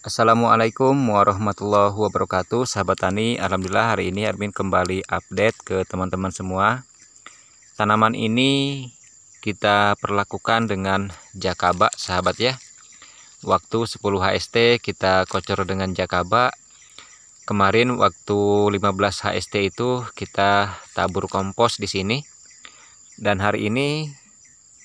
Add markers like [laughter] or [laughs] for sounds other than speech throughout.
Assalamualaikum warahmatullahi wabarakatuh Sahabat tani, Alhamdulillah hari ini Armin kembali update ke teman-teman semua Tanaman ini kita perlakukan dengan jakaba sahabat ya Waktu 10 HST kita kocor dengan jakaba Kemarin waktu 15 HST itu kita tabur kompos di sini Dan hari ini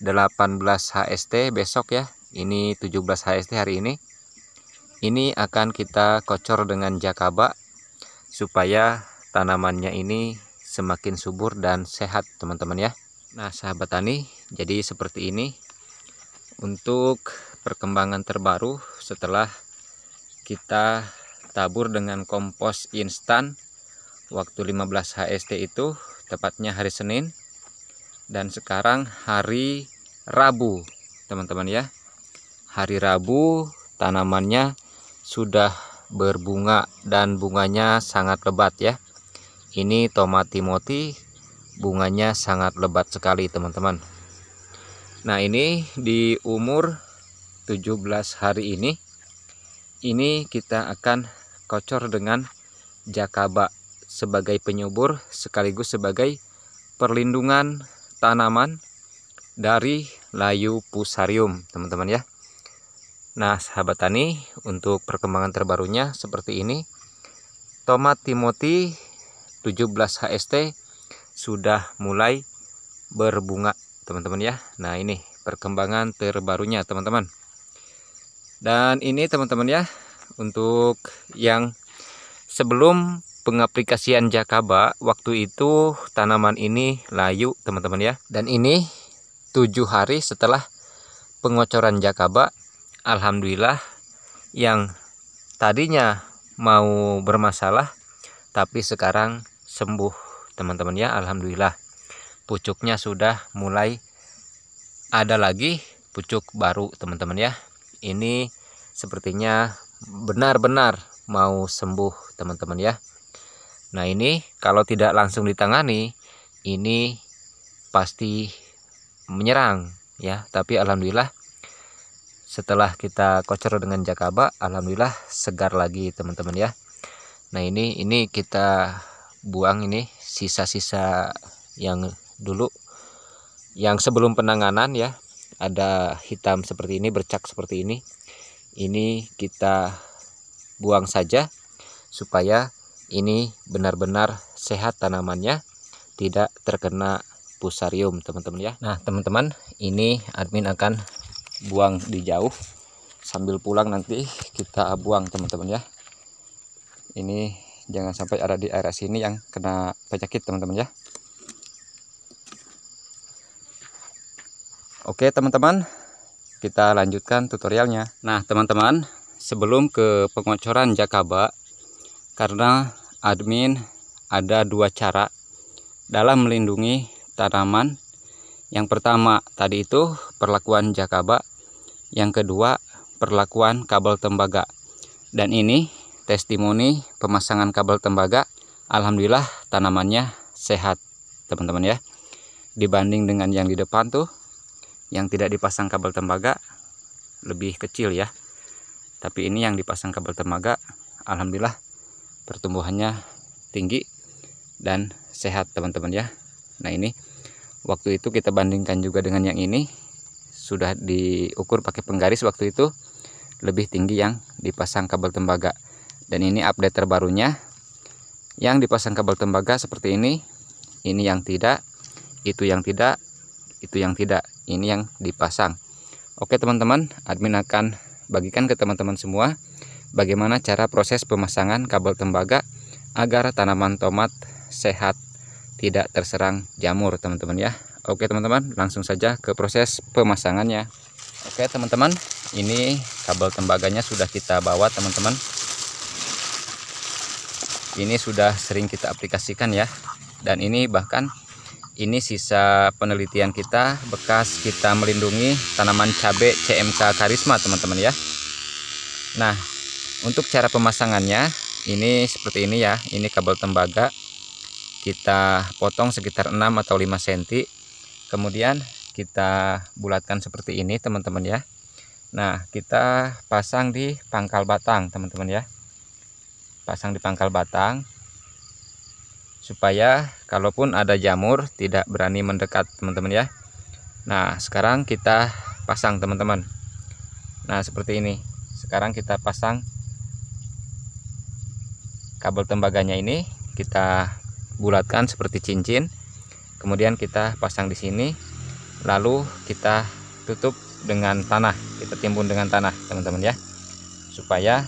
18 HST besok ya Ini 17 HST hari ini ini akan kita kocor dengan jakaba supaya tanamannya ini semakin subur dan sehat teman-teman ya. Nah sahabat tani jadi seperti ini untuk perkembangan terbaru setelah kita tabur dengan kompos instan waktu 15 HST itu tepatnya hari Senin dan sekarang hari Rabu teman-teman ya hari Rabu tanamannya sudah berbunga dan bunganya sangat lebat ya ini tomat timoti bunganya sangat lebat sekali teman-teman nah ini di umur 17 hari ini ini kita akan kocor dengan jakaba sebagai penyubur sekaligus sebagai perlindungan tanaman dari layu pusarium teman-teman ya Nah sahabat tani untuk perkembangan terbarunya seperti ini Tomat Timoti 17 HST sudah mulai berbunga teman-teman ya Nah ini perkembangan terbarunya teman-teman Dan ini teman-teman ya untuk yang sebelum pengaplikasian jakaba waktu itu tanaman ini layu teman-teman ya dan ini tujuh hari setelah pengocoran jakaba alhamdulillah yang tadinya mau bermasalah tapi sekarang sembuh teman-teman ya alhamdulillah pucuknya sudah mulai ada lagi pucuk baru teman-teman ya ini sepertinya benar-benar mau sembuh teman-teman ya Nah ini kalau tidak langsung ditangani ini pasti menyerang ya tapi alhamdulillah setelah kita kocor dengan jakaba alhamdulillah segar lagi teman-teman ya nah ini ini kita buang ini sisa-sisa yang dulu yang sebelum penanganan ya ada hitam seperti ini bercak seperti ini ini kita buang saja supaya ini benar-benar sehat tanamannya tidak terkena pusarium teman-teman ya Nah teman-teman ini admin akan buang di jauh sambil pulang nanti kita buang teman-teman ya ini jangan sampai ada di area sini yang kena penyakit teman-teman ya oke teman-teman kita lanjutkan tutorialnya nah teman-teman sebelum ke pengocoran jakaba karena admin ada dua cara dalam melindungi tanaman yang pertama tadi itu perlakuan jakaba yang kedua, perlakuan kabel tembaga. Dan ini testimoni pemasangan kabel tembaga. Alhamdulillah tanamannya sehat, teman-teman ya. Dibanding dengan yang di depan tuh, yang tidak dipasang kabel tembaga lebih kecil ya. Tapi ini yang dipasang kabel tembaga, alhamdulillah pertumbuhannya tinggi dan sehat teman-teman ya. Nah ini waktu itu kita bandingkan juga dengan yang ini sudah diukur pakai penggaris waktu itu lebih tinggi yang dipasang kabel tembaga dan ini update terbarunya yang dipasang kabel tembaga seperti ini ini yang tidak itu yang tidak itu yang tidak ini yang dipasang oke teman-teman admin akan bagikan ke teman-teman semua bagaimana cara proses pemasangan kabel tembaga agar tanaman tomat sehat tidak terserang jamur teman-teman ya Oke teman-teman langsung saja ke proses pemasangannya Oke teman-teman ini kabel tembaganya sudah kita bawa teman-teman Ini sudah sering kita aplikasikan ya Dan ini bahkan ini sisa penelitian kita bekas kita melindungi tanaman cabai CMK Karisma teman-teman ya Nah untuk cara pemasangannya ini seperti ini ya ini kabel tembaga kita potong sekitar 6 atau 5 cm kemudian kita bulatkan seperti ini teman-teman ya Nah kita pasang di pangkal batang teman-teman ya pasang di pangkal batang supaya kalaupun ada jamur tidak berani mendekat teman-teman ya Nah sekarang kita pasang teman-teman Nah seperti ini sekarang kita pasang kabel tembaganya ini kita bulatkan seperti cincin kemudian kita pasang di sini lalu kita tutup dengan tanah kita timbun dengan tanah teman-teman ya supaya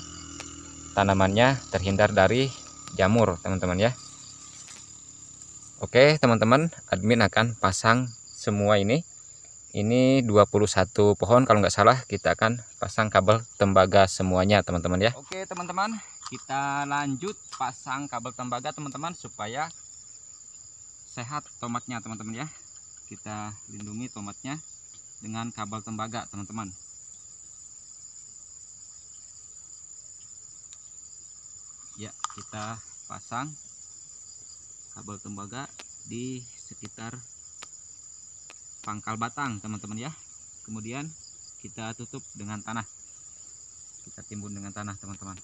tanamannya terhindar dari jamur teman-teman ya Oke teman-teman admin akan pasang semua ini ini 21 pohon kalau nggak salah kita akan pasang kabel tembaga semuanya teman-teman ya Oke teman-teman kita lanjut pasang kabel tembaga teman-teman supaya sehat tomatnya teman-teman ya kita lindungi tomatnya dengan kabel tembaga teman-teman ya kita pasang kabel tembaga di sekitar pangkal batang teman-teman ya kemudian kita tutup dengan tanah kita timbun dengan tanah teman-teman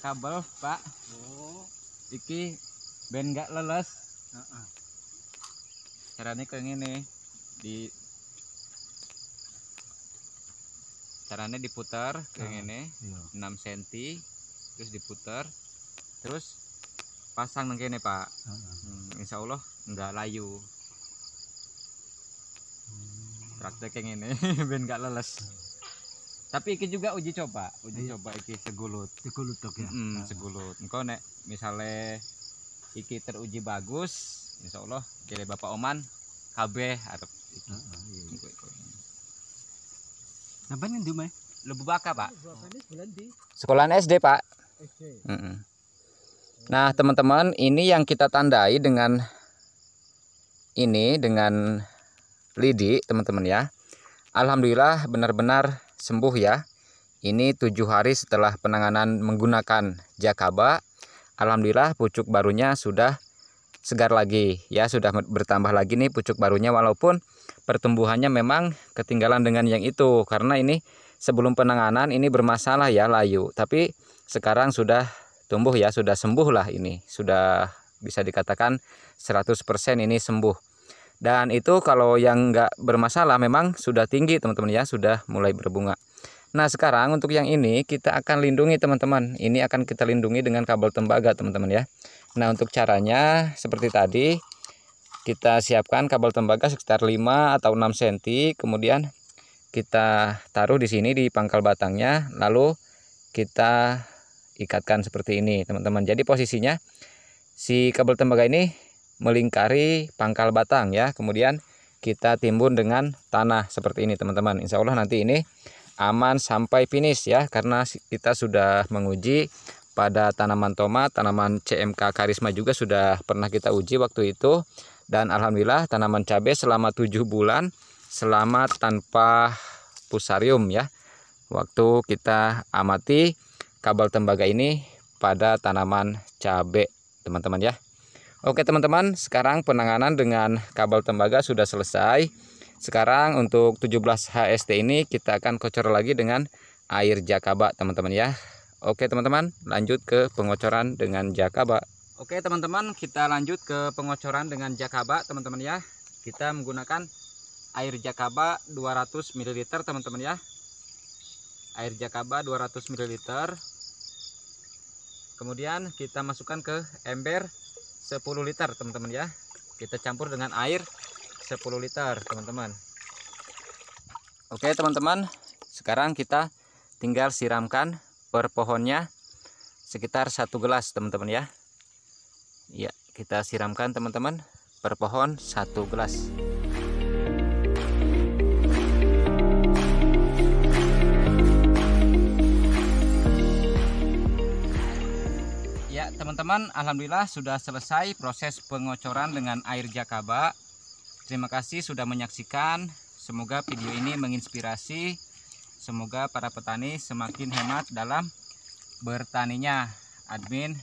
kabel pak oh. iki ben nggak leles uh -uh. caranya kayak gini di caranya diputar kayak uh, gini iya. 6 cm terus diputar terus pasang gini pak uh, uh, hmm, insya Allah nggak layu hmm. praktek yang ini [laughs] ben nggak leles tapi iki juga uji coba uji Ayo. Iya. coba iki segulut segulut dok ya hmm, segulut engko nek misalnya iki teruji bagus Insya Allah Bapak Oman kb arep itu. Heeh, oh, iya. lebih nanti mah lebu baka pak. Sekolahan SD pak. SD. Mm Nah teman-teman ini yang kita tandai dengan ini dengan lidi teman-teman ya. Alhamdulillah benar-benar sembuh ya. Ini tujuh hari setelah penanganan menggunakan Jakaba, alhamdulillah pucuk barunya sudah segar lagi ya sudah bertambah lagi nih pucuk barunya walaupun pertumbuhannya memang ketinggalan dengan yang itu karena ini sebelum penanganan ini bermasalah ya layu tapi sekarang sudah tumbuh ya sudah sembuh lah ini sudah bisa dikatakan 100% ini sembuh dan itu kalau yang nggak bermasalah memang sudah tinggi teman-teman ya, sudah mulai berbunga. Nah sekarang untuk yang ini kita akan lindungi teman-teman. Ini akan kita lindungi dengan kabel tembaga teman-teman ya. Nah untuk caranya seperti tadi kita siapkan kabel tembaga sekitar 5 atau 6 cm kemudian kita taruh di sini di pangkal batangnya lalu kita ikatkan seperti ini teman-teman jadi posisinya si kabel tembaga ini melingkari pangkal batang ya. Kemudian kita timbun dengan tanah seperti ini teman-teman. Insya Allah nanti ini aman sampai finish ya karena kita sudah menguji pada tanaman tomat, tanaman CMK Karisma juga sudah pernah kita uji waktu itu dan alhamdulillah tanaman cabai selama 7 bulan selama tanpa pusarium ya. Waktu kita amati kabel tembaga ini pada tanaman cabai teman-teman ya. Oke teman-teman, sekarang penanganan dengan kabel tembaga sudah selesai. Sekarang untuk 17 HST ini kita akan kocor lagi dengan air jakaba teman-teman ya. Oke teman-teman, lanjut ke pengocoran dengan jakaba. Oke teman-teman, kita lanjut ke pengocoran dengan jakaba teman-teman ya. Kita menggunakan air jakaba 200 ml teman-teman ya. Air jakaba 200 ml. Kemudian kita masukkan ke ember 10 liter teman-teman ya kita campur dengan air 10 liter teman-teman oke teman-teman sekarang kita tinggal siramkan per pohonnya sekitar satu gelas teman-teman ya ya kita siramkan teman-teman per pohon satu gelas teman-teman Alhamdulillah sudah selesai proses pengocoran dengan air jakaba Terima kasih sudah menyaksikan Semoga video ini menginspirasi Semoga para petani semakin hemat dalam bertaninya Admin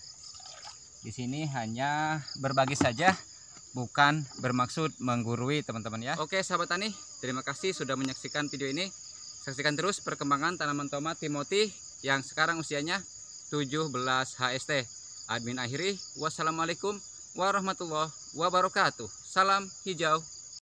di sini hanya berbagi saja Bukan bermaksud menggurui teman-teman ya Oke sahabat tani terima kasih sudah menyaksikan video ini Saksikan terus perkembangan tanaman tomat Timothy yang sekarang usianya 17 HST. Admin akhiri, wassalamualaikum warahmatullahi wabarakatuh. Salam hijau.